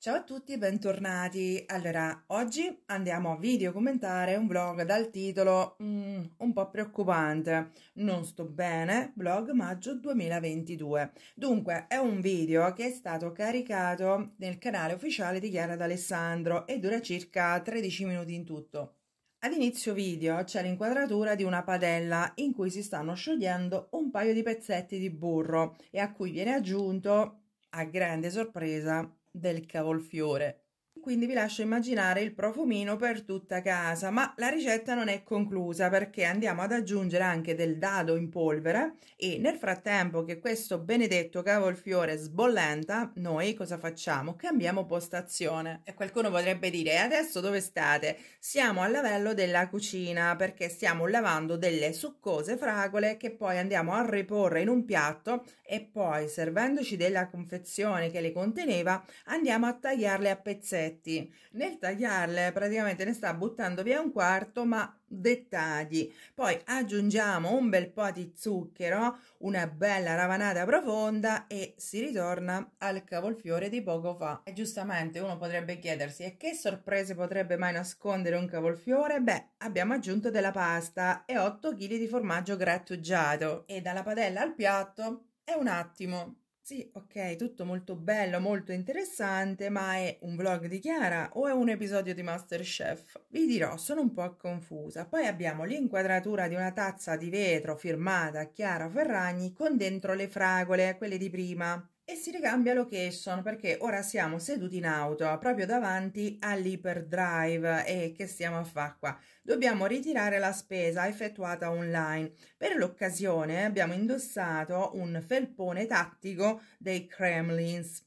Ciao a tutti e bentornati. Allora, oggi andiamo a video commentare un vlog dal titolo mm, un po' preoccupante. Non sto bene, vlog maggio 2022. Dunque, è un video che è stato caricato nel canale ufficiale di Chiara D'Alessandro e dura circa 13 minuti in tutto. All'inizio inizio video c'è l'inquadratura di una padella in cui si stanno sciogliendo un paio di pezzetti di burro e a cui viene aggiunto, a grande sorpresa, del cavolfiore quindi vi lascio immaginare il profumino per tutta casa, ma la ricetta non è conclusa perché andiamo ad aggiungere anche del dado in polvere e nel frattempo che questo benedetto cavolfiore sbollenta, noi cosa facciamo? Cambiamo postazione. E qualcuno potrebbe dire adesso dove state? Siamo al lavello della cucina perché stiamo lavando delle succose fragole che poi andiamo a riporre in un piatto e poi servendoci della confezione che le conteneva andiamo a tagliarle a pezzetti pezzetti. Nel tagliarle praticamente ne sta buttando via un quarto, ma dettagli. Poi aggiungiamo un bel po' di zucchero, una bella ravanata profonda e si ritorna al cavolfiore di poco fa. E giustamente uno potrebbe chiedersi e che sorprese potrebbe mai nascondere un cavolfiore? Beh, abbiamo aggiunto della pasta e 8 kg di formaggio grattugiato e dalla padella al piatto è un attimo. Sì, ok, tutto molto bello, molto interessante, ma è un vlog di Chiara o è un episodio di Masterchef? Vi dirò, sono un po' confusa. Poi abbiamo l'inquadratura di una tazza di vetro firmata Chiara Ferragni con dentro le fragole, quelle di prima e si ricambia location perché ora siamo seduti in auto proprio davanti all'iperdrive e che stiamo a fare qua? Dobbiamo ritirare la spesa effettuata online. Per l'occasione abbiamo indossato un felpone tattico dei Kremlins.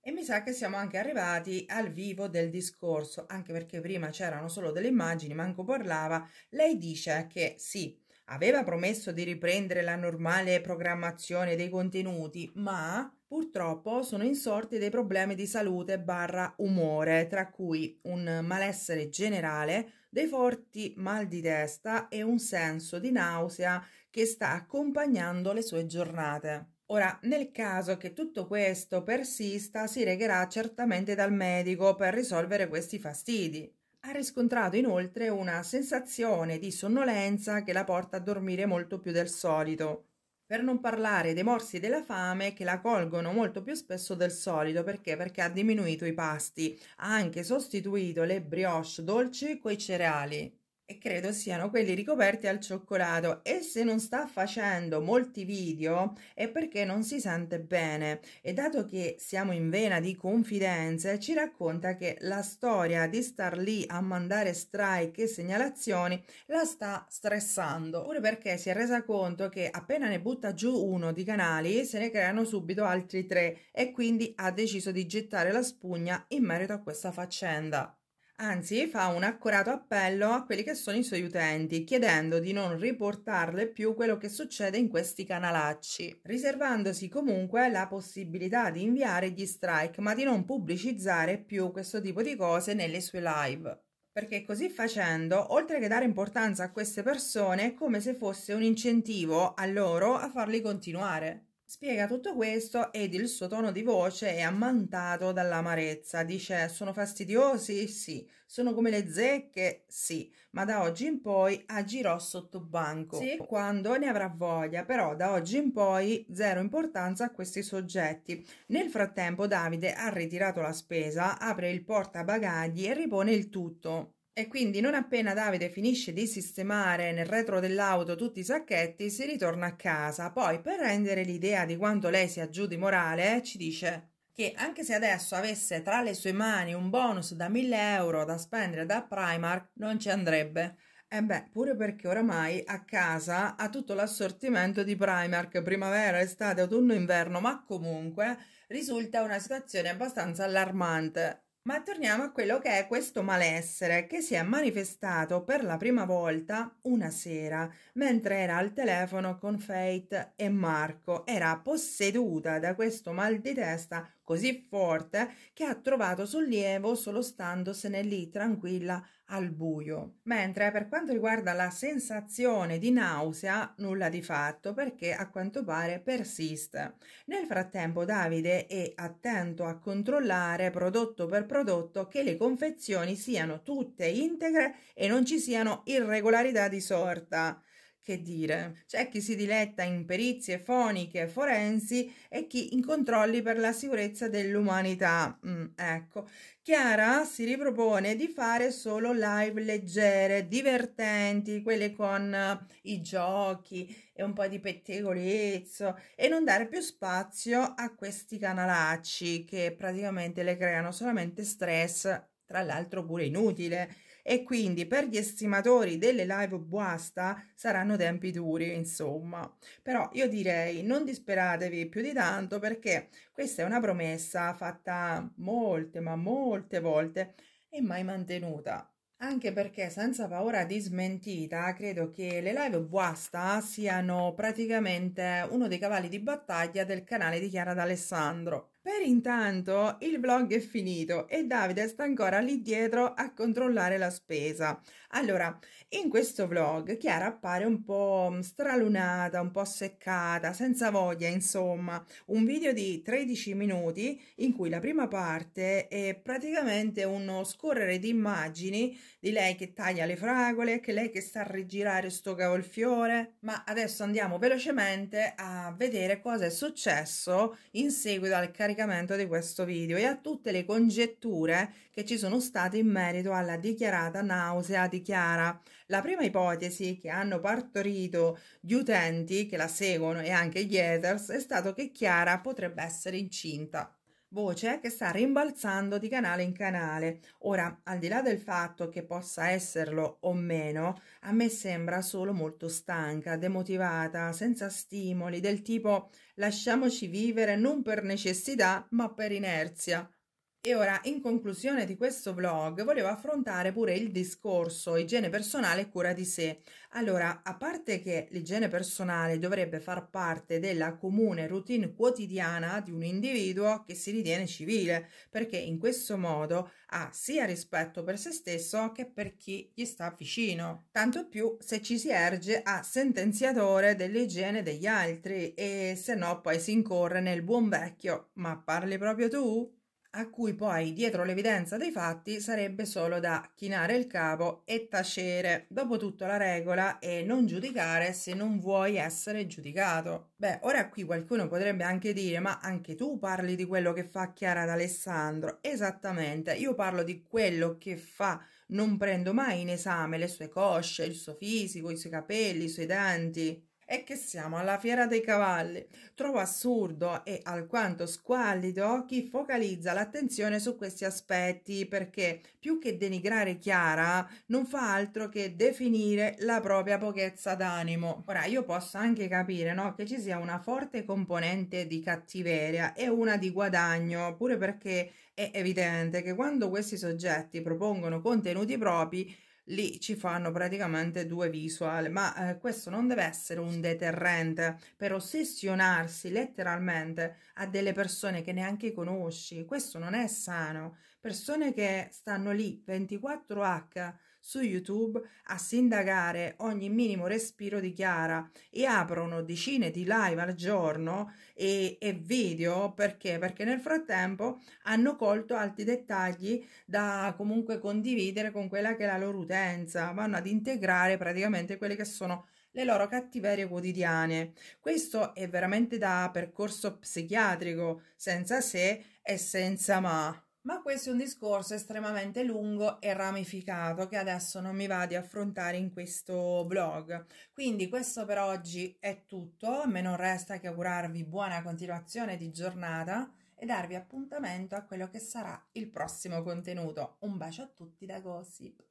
E mi sa che siamo anche arrivati al vivo del discorso, anche perché prima c'erano solo delle immagini, manco parlava. Lei dice che sì, Aveva promesso di riprendere la normale programmazione dei contenuti, ma purtroppo sono insorti dei problemi di salute barra umore, tra cui un malessere generale, dei forti mal di testa e un senso di nausea che sta accompagnando le sue giornate. Ora, nel caso che tutto questo persista, si regherà certamente dal medico per risolvere questi fastidi ha riscontrato inoltre una sensazione di sonnolenza che la porta a dormire molto più del solito. Per non parlare dei morsi della fame che la colgono molto più spesso del solito perché? Perché ha diminuito i pasti, ha anche sostituito le brioche dolci coi cereali e credo siano quelli ricoperti al cioccolato e se non sta facendo molti video è perché non si sente bene e dato che siamo in vena di confidenze ci racconta che la storia di star lì a mandare strike e segnalazioni la sta stressando pure perché si è resa conto che appena ne butta giù uno di canali se ne creano subito altri tre e quindi ha deciso di gettare la spugna in merito a questa faccenda. Anzi, fa un accurato appello a quelli che sono i suoi utenti, chiedendo di non riportarle più quello che succede in questi canalacci, riservandosi comunque la possibilità di inviare gli strike, ma di non pubblicizzare più questo tipo di cose nelle sue live perché così facendo, oltre che dare importanza a queste persone, è come se fosse un incentivo a loro a farli continuare. Spiega tutto questo ed il suo tono di voce è ammantato dall'amarezza. Dice: Sono fastidiosi? Sì. Sono come le zecche? Sì. Ma da oggi in poi agirò sotto banco. Sì, quando ne avrà voglia. Però da oggi in poi zero importanza a questi soggetti. Nel frattempo, Davide ha ritirato la spesa, apre il portabagagli e ripone il tutto. E quindi non appena Davide finisce di sistemare nel retro dell'auto tutti i sacchetti, si ritorna a casa. Poi, per rendere l'idea di quanto lei sia giù di morale, ci dice che anche se adesso avesse tra le sue mani un bonus da 1000 euro da spendere da Primark, non ci andrebbe. E beh, pure perché oramai a casa ha tutto l'assortimento di Primark primavera, estate, autunno, inverno, ma comunque risulta una situazione abbastanza allarmante. Ma torniamo a quello che è questo malessere che si è manifestato per la prima volta una sera mentre era al telefono con Fate e Marco. Era posseduta da questo mal di testa così forte che ha trovato sollievo solo standosene lì tranquilla al buio. Mentre per quanto riguarda la sensazione di nausea, nulla di fatto perché a quanto pare persiste. Nel frattempo Davide è attento a controllare prodotto per prodotto che le confezioni siano tutte integre e non ci siano irregolarità di sorta. Che dire, c'è chi si diletta in perizie foniche forensi e chi in controlli per la sicurezza dell'umanità. Mm, ecco, Chiara si ripropone di fare solo live leggere, divertenti, quelle con eh, i giochi e un po' di pettegolezzo e non dare più spazio a questi canalacci che praticamente le creano solamente stress, tra l'altro pure inutile e quindi per gli estimatori delle live buasta saranno tempi duri, insomma. Però io direi non disperatevi più di tanto perché questa è una promessa fatta molte, ma molte volte e mai mantenuta. Anche perché senza paura di smentita, credo che le live buasta siano praticamente uno dei cavalli di battaglia del canale di Chiara D'Alessandro. Per intanto il vlog è finito e Davide sta ancora lì dietro a controllare la spesa. Allora, in questo vlog Chiara appare un po' stralunata, un po' seccata, senza voglia, insomma. Un video di 13 minuti in cui la prima parte è praticamente uno scorrere di immagini di lei che taglia le fragole, che lei che sta a rigirare sto cavolfiore. Ma adesso andiamo velocemente a vedere cosa è successo in seguito al caricamento caricamento di questo video e a tutte le congetture che ci sono state in merito alla dichiarata nausea di Chiara. La prima ipotesi che hanno partorito gli utenti che la seguono e anche gli haters è stato che Chiara potrebbe essere incinta voce che sta rimbalzando di canale in canale. Ora, al di là del fatto che possa esserlo o meno, a me sembra solo molto stanca, demotivata, senza stimoli, del tipo lasciamoci vivere non per necessità ma per inerzia. E ora, in conclusione di questo vlog, volevo affrontare pure il discorso igiene personale e cura di sé. Allora, a parte che l'igiene personale dovrebbe far parte della comune routine quotidiana di un individuo che si ritiene civile, perché in questo modo ha sia rispetto per se stesso che per chi gli sta vicino. Tanto più se ci si erge a sentenziatore dell'igiene degli altri e se no poi si incorre nel buon vecchio, ma parli proprio tu? a cui poi dietro l'evidenza dei fatti sarebbe solo da chinare il capo e tacere. Dopotutto la regola è non giudicare se non vuoi essere giudicato. Beh, ora qui qualcuno potrebbe anche dire ma anche tu parli di quello che fa Chiara d'Alessandro. Esattamente, io parlo di quello che fa, non prendo mai in esame le sue cosce, il suo fisico, i suoi capelli, i suoi denti e che siamo alla Fiera dei Cavalli. Trovo assurdo e alquanto squallido chi focalizza l'attenzione su questi aspetti perché più che denigrare Chiara non fa altro che definire la propria pochezza d'animo. Ora io posso anche capire no, che ci sia una forte componente di cattiveria e una di guadagno pure perché è evidente che quando questi soggetti propongono contenuti propri lì ci fanno praticamente due visual, ma eh, questo non deve essere un deterrente per ossessionarsi letteralmente a delle persone che neanche conosci, questo non è sano, persone che stanno lì 24h su YouTube a sindacare ogni minimo respiro di Chiara e aprono decine di live al giorno e, e video perché? Perché nel frattempo hanno colto altri dettagli da comunque condividere con quella che è la loro utenza, vanno ad integrare praticamente quelle che sono le loro cattiverie quotidiane. Questo è veramente da percorso psichiatrico, senza se e senza ma. Ma questo è un discorso estremamente lungo e ramificato che adesso non mi va di affrontare in questo blog. Quindi questo per oggi è tutto, a me non resta che augurarvi buona continuazione di giornata e darvi appuntamento a quello che sarà il prossimo contenuto. Un bacio a tutti da Gossip!